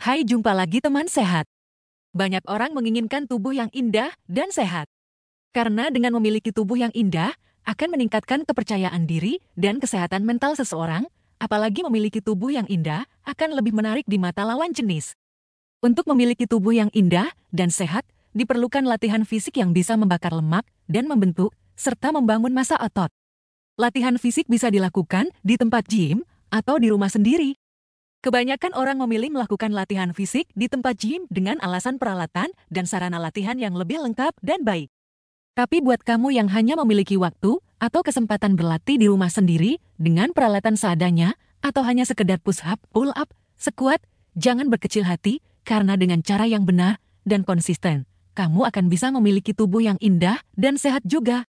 Hai jumpa lagi teman sehat. Banyak orang menginginkan tubuh yang indah dan sehat. Karena dengan memiliki tubuh yang indah, akan meningkatkan kepercayaan diri dan kesehatan mental seseorang, apalagi memiliki tubuh yang indah akan lebih menarik di mata lawan jenis. Untuk memiliki tubuh yang indah dan sehat, diperlukan latihan fisik yang bisa membakar lemak dan membentuk, serta membangun massa otot. Latihan fisik bisa dilakukan di tempat gym atau di rumah sendiri. Kebanyakan orang memilih melakukan latihan fisik di tempat gym dengan alasan peralatan dan sarana latihan yang lebih lengkap dan baik. Tapi buat kamu yang hanya memiliki waktu atau kesempatan berlatih di rumah sendiri dengan peralatan seadanya atau hanya sekedar push up, pull up, squat, jangan berkecil hati karena dengan cara yang benar dan konsisten, kamu akan bisa memiliki tubuh yang indah dan sehat juga.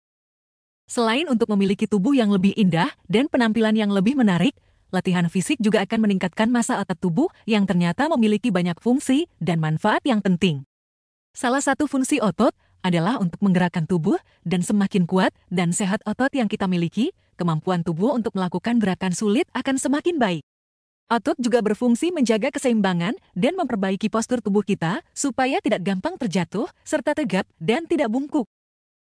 Selain untuk memiliki tubuh yang lebih indah dan penampilan yang lebih menarik, latihan fisik juga akan meningkatkan masa otot tubuh yang ternyata memiliki banyak fungsi dan manfaat yang penting. Salah satu fungsi otot adalah untuk menggerakkan tubuh dan semakin kuat dan sehat otot yang kita miliki, kemampuan tubuh untuk melakukan gerakan sulit akan semakin baik. Otot juga berfungsi menjaga keseimbangan dan memperbaiki postur tubuh kita supaya tidak gampang terjatuh serta tegap dan tidak bungkuk.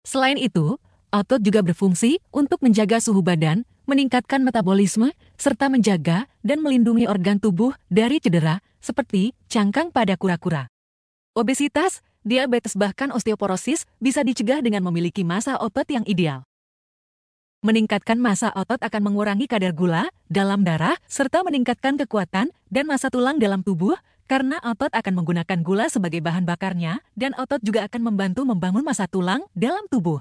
Selain itu, otot juga berfungsi untuk menjaga suhu badan, meningkatkan metabolisme, serta menjaga dan melindungi organ tubuh dari cedera, seperti cangkang pada kura-kura. Obesitas, diabetes bahkan osteoporosis bisa dicegah dengan memiliki masa otot yang ideal. Meningkatkan masa otot akan mengurangi kadar gula dalam darah serta meningkatkan kekuatan dan masa tulang dalam tubuh karena otot akan menggunakan gula sebagai bahan bakarnya dan otot juga akan membantu membangun masa tulang dalam tubuh.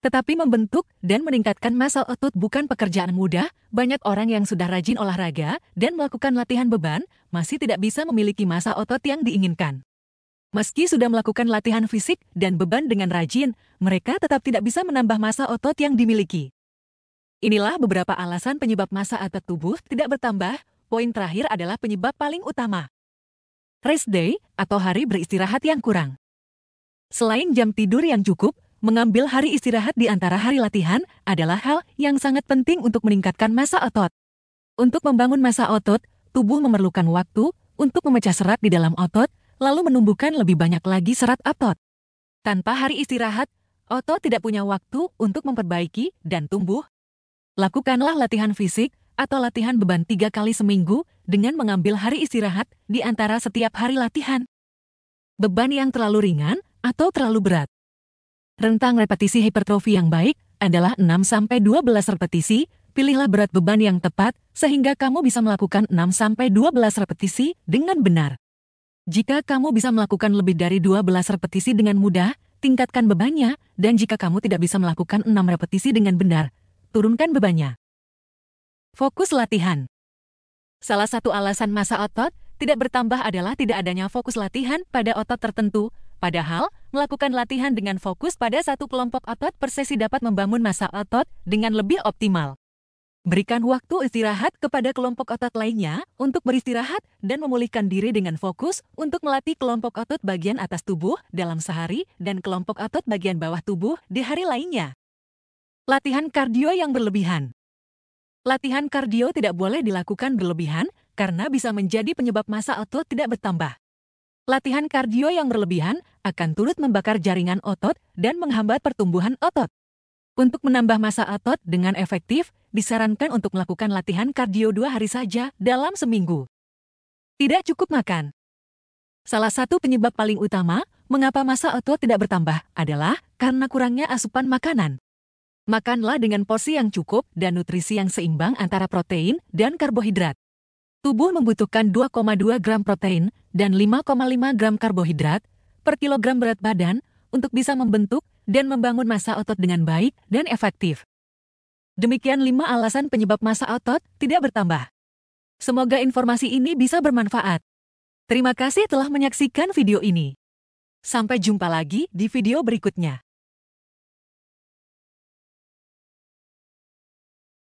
Tetapi membentuk dan meningkatkan massa otot bukan pekerjaan mudah, banyak orang yang sudah rajin olahraga dan melakukan latihan beban, masih tidak bisa memiliki massa otot yang diinginkan. Meski sudah melakukan latihan fisik dan beban dengan rajin, mereka tetap tidak bisa menambah massa otot yang dimiliki. Inilah beberapa alasan penyebab massa otot tubuh tidak bertambah, poin terakhir adalah penyebab paling utama. Rest day atau hari beristirahat yang kurang. Selain jam tidur yang cukup, mengambil hari istirahat di antara hari latihan adalah hal yang sangat penting untuk meningkatkan masa otot. Untuk membangun masa otot, tubuh memerlukan waktu untuk memecah serat di dalam otot, lalu menumbuhkan lebih banyak lagi serat otot. Tanpa hari istirahat, otot tidak punya waktu untuk memperbaiki dan tumbuh. Lakukanlah latihan fisik atau latihan beban tiga kali seminggu dengan mengambil hari istirahat di antara setiap hari latihan. Beban yang terlalu ringan atau terlalu berat Rentang repetisi hipertrofi yang baik adalah 6-12 repetisi, pilihlah berat beban yang tepat sehingga kamu bisa melakukan 6-12 repetisi dengan benar. Jika kamu bisa melakukan lebih dari 12 repetisi dengan mudah, tingkatkan bebannya, dan jika kamu tidak bisa melakukan 6 repetisi dengan benar, turunkan bebannya. Fokus latihan Salah satu alasan masa otot tidak bertambah adalah tidak adanya fokus latihan pada otot tertentu, Padahal, melakukan latihan dengan fokus pada satu kelompok otot per sesi dapat membangun masa otot dengan lebih optimal. Berikan waktu istirahat kepada kelompok otot lainnya untuk beristirahat dan memulihkan diri dengan fokus untuk melatih kelompok otot bagian atas tubuh dalam sehari dan kelompok otot bagian bawah tubuh di hari lainnya. Latihan kardio yang berlebihan Latihan kardio tidak boleh dilakukan berlebihan karena bisa menjadi penyebab masa otot tidak bertambah. Latihan kardio yang berlebihan akan turut membakar jaringan otot dan menghambat pertumbuhan otot. Untuk menambah massa otot dengan efektif, disarankan untuk melakukan latihan kardio dua hari saja dalam seminggu. Tidak cukup makan. Salah satu penyebab paling utama mengapa massa otot tidak bertambah adalah karena kurangnya asupan makanan. Makanlah dengan porsi yang cukup dan nutrisi yang seimbang antara protein dan karbohidrat. Tubuh membutuhkan 2,2 gram protein dan 5,5 gram karbohidrat per kilogram berat badan untuk bisa membentuk dan membangun massa otot dengan baik dan efektif. Demikian 5 alasan penyebab massa otot tidak bertambah. Semoga informasi ini bisa bermanfaat. Terima kasih telah menyaksikan video ini. Sampai jumpa lagi di video berikutnya.